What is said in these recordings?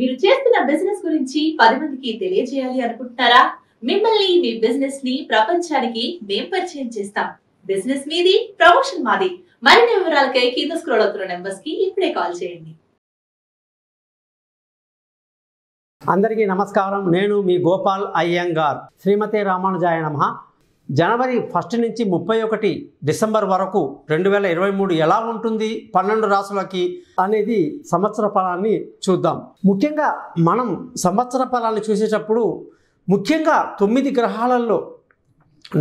మీరు చేస్తున్న బిజినెస్ గురించి పది మందికి తెలియజేయాలి అనుకుంటున్నారా మిమ్మల్ని మీ బిజినెస్ ని ప్రపంచానికి మేం పరిచయం చేస్తాం బిజినెస్ మీది ప్రమోషన్ మాది మరిన్ని వివరాలకై కింద స్క్రోల్ అవుతున్న నెంబర్స్ కి ఇప్పుడే కాల్ చేయండి అందరికీ నమస్కారం నేను మీ గోపాల్ అయ్యంగార్ శ్రీమతి రామానుజాయ నమ జనవరి ఫస్ట్ నుంచి ముప్పై ఒకటి డిసెంబర్ వరకు రెండు వేల ఇరవై మూడు ఎలా ఉంటుంది పన్నెండు రాసులకి అనేది సంవత్సర ఫలాన్ని చూద్దాం ముఖ్యంగా మనం సంవత్సర ఫలాన్ని చూసేటప్పుడు ముఖ్యంగా తొమ్మిది గ్రహాలలో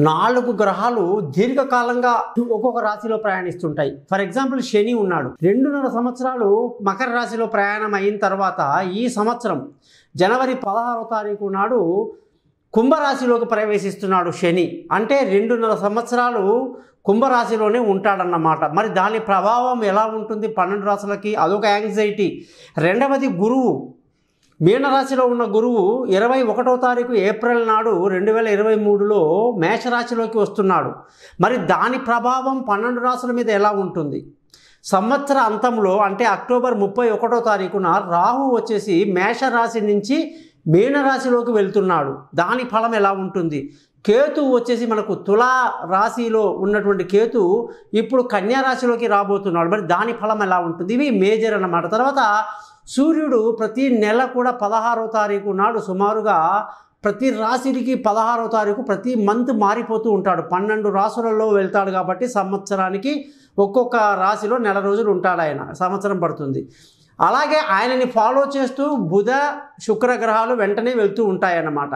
నాలుగు గ్రహాలు దీర్ఘకాలంగా ఒక్కొక్క రాశిలో ప్రయాణిస్తుంటాయి ఫర్ ఎగ్జాంపుల్ శని ఉన్నాడు రెండున్నర సంవత్సరాలు మకర రాశిలో ప్రయాణం అయిన తర్వాత ఈ సంవత్సరం జనవరి పదహారో తారీఖు నాడు కుంభరాశిలోకి ప్రవేశిస్తున్నాడు శని అంటే రెండున్నర సంవత్సరాలు కుంభరాశిలోనే ఉంటాడన్నమాట మరి దాని ప్రభావం ఎలా ఉంటుంది పన్నెండు రాశులకి అదొక యాంగ్జైటీ రెండవది గురువు మీనరాశిలో ఉన్న గురువు ఇరవై ఒకటో తారీఖు ఏప్రిల్ నాడు రెండు వేల ఇరవై మూడులో మేషరాశిలోకి వస్తున్నాడు మరి దాని ప్రభావం పన్నెండు రాశుల మీద ఎలా ఉంటుంది సంవత్సర అంతంలో అంటే అక్టోబర్ ముప్పై ఒకటో తారీఖున రాహు వచ్చేసి మేషరాశి నుంచి మీనరాశిలోకి వెళ్తున్నాడు దాని ఫలం ఎలా ఉంటుంది కేతు వచ్చేసి మనకు తులా రాశిలో ఉన్నటువంటి కేతు ఇప్పుడు కన్యా రాశిలోకి రాబోతున్నాడు మరి దాని ఫలం ఎలా ఉంటుంది ఇవి మేజర్ అన్నమాట తర్వాత సూర్యుడు ప్రతి నెల కూడా పదహారో తారీఖు నాడు సుమారుగా ప్రతి రాశికి పదహారో తారీఖు ప్రతి మంత్ మారిపోతూ ఉంటాడు పన్నెండు రాసులలో వెళ్తాడు కాబట్టి సంవత్సరానికి ఒక్కొక్క రాశిలో నెల రోజులు ఉంటాడు ఆయన సంవత్సరం పడుతుంది అలాగే ఆయనని ఫాలో చేస్తూ బుధ శుక్ర గ్రహాలు వెంటనే వెళ్తూ ఉంటాయన్నమాట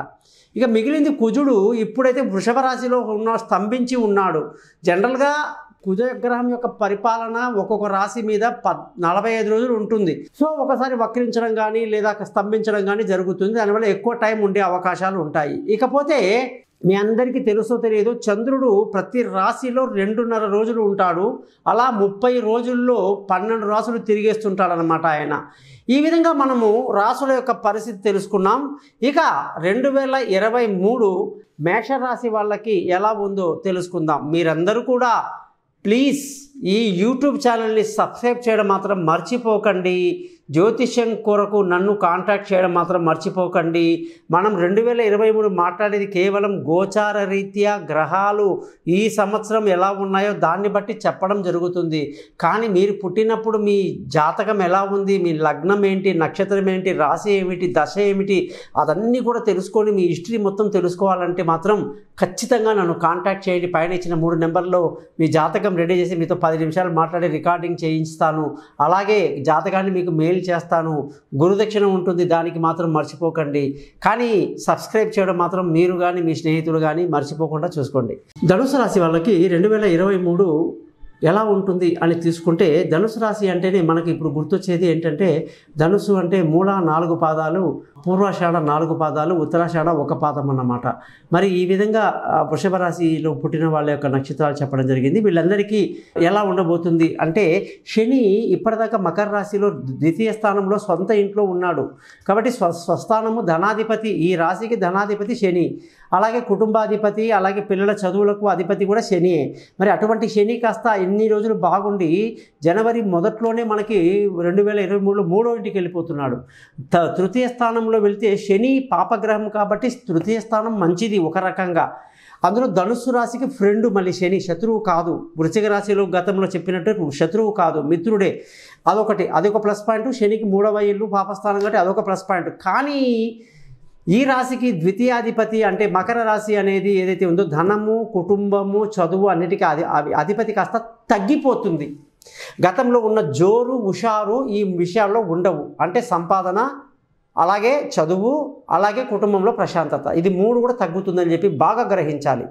ఇక మిగిలింది కుజుడు ఇప్పుడైతే వృషభ రాశిలో ఉన్న స్తంభించి ఉన్నాడు జనరల్గా కుజగ్రహం యొక్క పరిపాలన ఒక్కొక్క రాశి మీద ప నలభై ఐదు రోజులు ఉంటుంది సో ఒకసారి వక్రించడం కానీ లేదా స్తంభించడం కానీ జరుగుతుంది దానివల్ల ఎక్కువ టైం ఉండే అవకాశాలు ఉంటాయి ఇకపోతే మీ అందరికీ తెలుసో తెలియదు చంద్రుడు ప్రతి రాశిలో రెండున్నర రోజులు ఉంటాడు అలా ముప్పై రోజుల్లో పన్నెండు రాసులు తిరిగేస్తుంటాడనమాట ఆయన ఈ విధంగా మనము రాసుల యొక్క పరిస్థితి తెలుసుకున్నాం ఇక రెండు వేల ఇరవై మూడు మేషరాశి వాళ్ళకి ఎలా ఉందో తెలుసుకుందాం మీరందరూ కూడా ప్లీజ్ ఈ యూట్యూబ్ ఛానల్ని సబ్స్క్రైబ్ చేయడం మాత్రం మర్చిపోకండి జ్యోతిష్యం కొరకు నన్ను కాంటాక్ట్ చేయడం మాత్రం మర్చిపోకండి మనం రెండు వేల ఇరవై మూడు మాట్లాడేది కేవలం గోచార రీత్యా గ్రహాలు ఈ సంవత్సరం ఎలా ఉన్నాయో దాన్ని బట్టి చెప్పడం జరుగుతుంది కానీ మీరు పుట్టినప్పుడు మీ జాతకం ఎలా ఉంది మీ లగ్నం ఏంటి నక్షత్రం ఏంటి రాశి ఏమిటి దశ ఏమిటి అదన్నీ కూడా తెలుసుకొని మీ హిస్టరీ మొత్తం తెలుసుకోవాలంటే మాత్రం ఖచ్చితంగా నన్ను కాంటాక్ట్ చేయండి పైన ఇచ్చిన మూడు నెంబర్లో మీ జాతకం రెడీ చేసి మీతో పది నిమిషాలు మాట్లాడి రికార్డింగ్ చేయించుతాను అలాగే జాతకాన్ని మీకు మెయిల్ చేస్తాను గురుదక్షిణ ఉంటుంది దానికి మాత్రం మర్చిపోకండి కానీ సబ్స్క్రైబ్ చేయడం మాత్రం మీరు కానీ మీ స్నేహితులు కానీ మర్చిపోకుండా చూసుకోండి ధనుసు రాశి వాళ్ళకి రెండు వేల ఇరవై మూడు ఎలా ఉంటుంది అని తీసుకుంటే ధనుసు రాశి అంటేనే మనకి ఇప్పుడు గుర్తొచ్చేది ఏంటంటే ధనుసు అంటే మూల నాలుగు పాదాలు పూర్వాషాఢ నాలుగు పాదాలు ఉత్తరాషాఢ ఒక పాదం అన్నమాట మరి ఈ విధంగా వృషభ రాశిలో పుట్టిన వాళ్ళ యొక్క నక్షత్రాలు చెప్పడం జరిగింది వీళ్ళందరికీ ఎలా ఉండబోతుంది అంటే శని ఇప్పటిదాకా మకర రాశిలో ద్వితీయ స్థానంలో సొంత ఇంట్లో ఉన్నాడు కాబట్టి స్వ స్వస్థానము ధనాధిపతి ఈ రాశికి ధనాధిపతి శని అలాగే కుటుంబాధిపతి అలాగే పిల్లల చదువులకు అధిపతి కూడా శని మరి అటువంటి శని కాస్త ఎన్ని రోజులు బాగుండి జనవరి మొదట్లోనే మనకి రెండు వేల ఇరవై మూడులో మూడో ఇంటికి వెళ్ళిపోతున్నాడు త తృతీయ స్థానంలో వెళితే శని పాపగ్రహం కాబట్టి తృతీయ స్థానం మంచిది ఒక రకంగా అందులో ధనుస్సు రాశికి ఫ్రెండ్ మళ్ళీ శని శత్రువు కాదు వృచిక రాశిలో గతంలో చెప్పినట్టు శత్రువు కాదు మిత్రుడే అదొకటి అదొక ప్లస్ పాయింట్ శనికి మూడవ ఇల్లు పాపస్థానం కాబట్టి అదొక ప్లస్ పాయింట్ కానీ ఈ రాశికి ద్వితీయాధిపతి అంటే మకర రాశి అనేది ఏదైతే ఉందో ధనము కుటుంబము చదువు అన్నిటికీ అది అధిపతి కాస్త తగ్గిపోతుంది గతంలో ఉన్న జోరు హుషారు ఈ విషయాల్లో ఉండవు అంటే సంపాదన అలాగే చదువు అలాగే కుటుంబంలో ప్రశాంతత ఇది మూడు కూడా తగ్గుతుందని చెప్పి బాగా గ్రహించాలి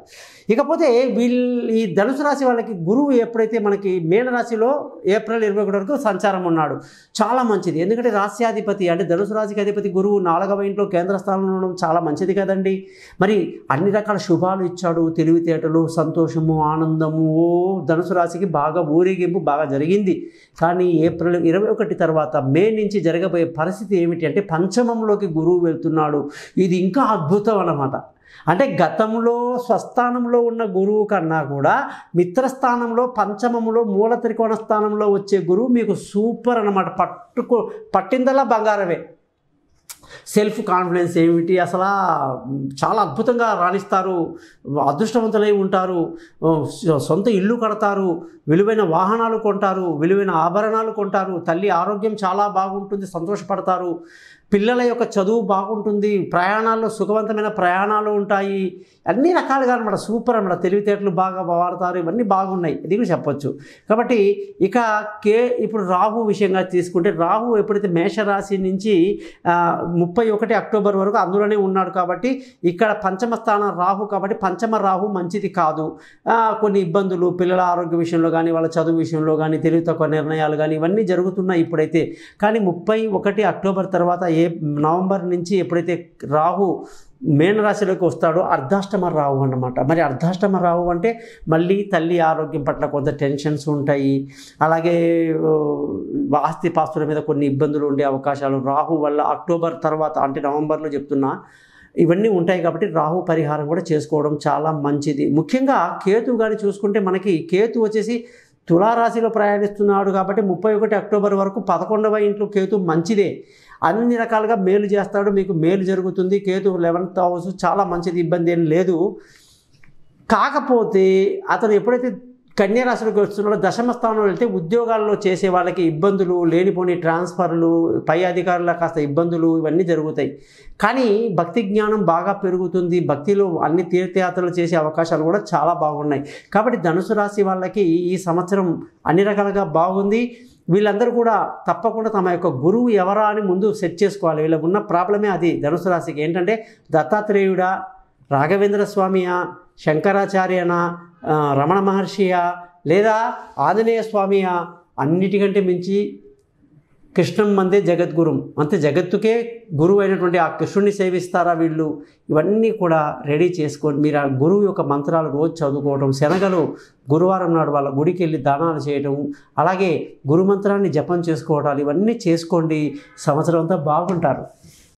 ఇకపోతే వీళ్ళు ఈ ధనుసు రాశి వాళ్ళకి గురువు ఎప్పుడైతే మనకి మేనరాశిలో ఏప్రిల్ ఇరవై ఒకటి వరకు సంచారం ఉన్నాడు చాలా మంచిది ఎందుకంటే రాశ్యాధిపతి అంటే ధనుసు రాశికి అధిపతి గురువు నాలుగవ ఇంట్లో కేంద్ర స్థానంలో ఉండడం చాలా మంచిది కదండి మరి అన్ని రకాల శుభాలు ఇచ్చాడు తెలివితేటలు సంతోషము ఆనందము ధనుసు రాశికి బాగా ఊరేగింపు బాగా జరిగింది కానీ ఏప్రిల్ ఇరవై ఒకటి తర్వాత మే నుంచి జరగబోయే పరిస్థితి ఏమిటి అంటే పంచ పంచమంలోకి గురువు వెళ్తున్నాడు ఇది ఇంకా అద్భుతం అన్నమాట అంటే గతంలో స్వస్థానంలో ఉన్న గురువు కన్నా కూడా మిత్రస్థానంలో పంచమంలో మూల త్రికోణ స్థానంలో వచ్చే గురువు మీకు సూపర్ అనమాట పట్టుకో పట్టిందలా బంగారమే సెల్ఫ్ కాన్ఫిడెన్స్ ఏమిటి అసలు చాలా అద్భుతంగా రాణిస్తారు అదృష్టవంతులై ఉంటారు సొంత ఇల్లు కడతారు విలువైన వాహనాలు కొంటారు విలువైన ఆభరణాలు కొంటారు తల్లి ఆరోగ్యం చాలా బాగుంటుంది సంతోషపడతారు పిల్లల యొక్క చదువు బాగుంటుంది ప్రయాణాల్లో సుఖవంతమైన ప్రయాణాలు ఉంటాయి అన్ని రకాలుగా అనమాట సూపర్ అనమాట తెలివితేటలు బాగా వాడతారు ఇవన్నీ బాగున్నాయి అది కూడా చెప్పొచ్చు కాబట్టి ఇక కే ఇప్పుడు రాహు విషయంగా తీసుకుంటే రాహు ఎప్పుడైతే మేషరాశి నుంచి ముప్పై ఒకటి అక్టోబర్ వరకు అందులోనే ఉన్నాడు కాబట్టి ఇక్కడ పంచమ స్థానం రాహు కాబట్టి పంచమ రాహు మంచిది కాదు కొన్ని ఇబ్బందులు పిల్లల ఆరోగ్య విషయంలో కానీ వాళ్ళ చదువు విషయంలో కానీ తెలివి తక్కువ నిర్ణయాలు కానీ ఇవన్నీ జరుగుతున్నాయి ఇప్పుడైతే కానీ ముప్పై ఒకటి అక్టోబర్ తర్వాత ఏ నవంబర్ నుంచి ఎప్పుడైతే రాహు మేన రాశిలోకి వస్తాడో అర్ధాష్టమ రావు అనమాట మరి అర్ధాష్టమ రావు అంటే మళ్ళీ తల్లి ఆరోగ్యం పట్ల కొంత టెన్షన్స్ ఉంటాయి అలాగే ఆస్తి పాస్తుల మీద కొన్ని ఇబ్బందులు ఉండే అవకాశాలు రాహు వల్ల అక్టోబర్ తర్వాత అంటే నవంబర్లో చెప్తున్నా ఇవన్నీ ఉంటాయి కాబట్టి రాహు పరిహారం కూడా చేసుకోవడం చాలా మంచిది ముఖ్యంగా కేతు గారి చూసుకుంటే మనకి కేతు వచ్చేసి తులారాశిలో ప్రయాణిస్తున్నాడు కాబట్టి ముప్పై ఒకటి అక్టోబర్ వరకు పదకొండవ ఇంట్లో కేతు మంచిదే అన్ని రకాలుగా మేలు చేస్తాడు మీకు మేలు జరుగుతుంది కేతు లెవెన్త్ హౌస్ చాలా మంచిది ఇబ్బంది ఏం లేదు కాకపోతే అతను ఎప్పుడైతే కన్యరాశులకు వస్తున్న దశమ స్థానంలో వెళ్తే ఉద్యోగాల్లో చేసే వాళ్ళకి ఇబ్బందులు లేనిపోని ట్రాన్స్ఫర్లు పై అధికారుల కాస్త ఇబ్బందులు ఇవన్నీ జరుగుతాయి కానీ భక్తి జ్ఞానం బాగా పెరుగుతుంది భక్తిలో అన్ని తీర్థయాత్రలు చేసే అవకాశాలు కూడా చాలా బాగున్నాయి కాబట్టి ధనుసు రాశి వాళ్ళకి ఈ సంవత్సరం అన్ని రకాలుగా బాగుంది వీళ్ళందరూ కూడా తప్పకుండా తమ యొక్క గురువు ఎవరా అని ముందు సెట్ చేసుకోవాలి వీళ్ళకున్న ప్రాబ్లమే అది ధనుసు రాశికి ఏంటంటే దత్తాత్రేయుడా రాఘవేంద్ర స్వామియా శంకరాచార్యనా రమణ మహర్షియా లేదా ఆంజనేయ స్వామియా అన్నిటికంటే మించి కృష్ణం మందే జగద్గురుం అంతే జగత్తుకే గురువు అయినటువంటి ఆ కృష్ణుని సేవిస్తారా వీళ్ళు ఇవన్నీ కూడా రెడీ చేసుకొని మీరు ఆ గురువు యొక్క మంత్రాలు రోజు చదువుకోవడం శనగలు గురువారం నాడు వాళ్ళ గుడికి వెళ్ళి దానాలు చేయటం అలాగే గురుమంత్రాన్ని జపం చేసుకోవటాలు ఇవన్నీ చేసుకోండి సంవత్సరం అంతా బాగుంటారు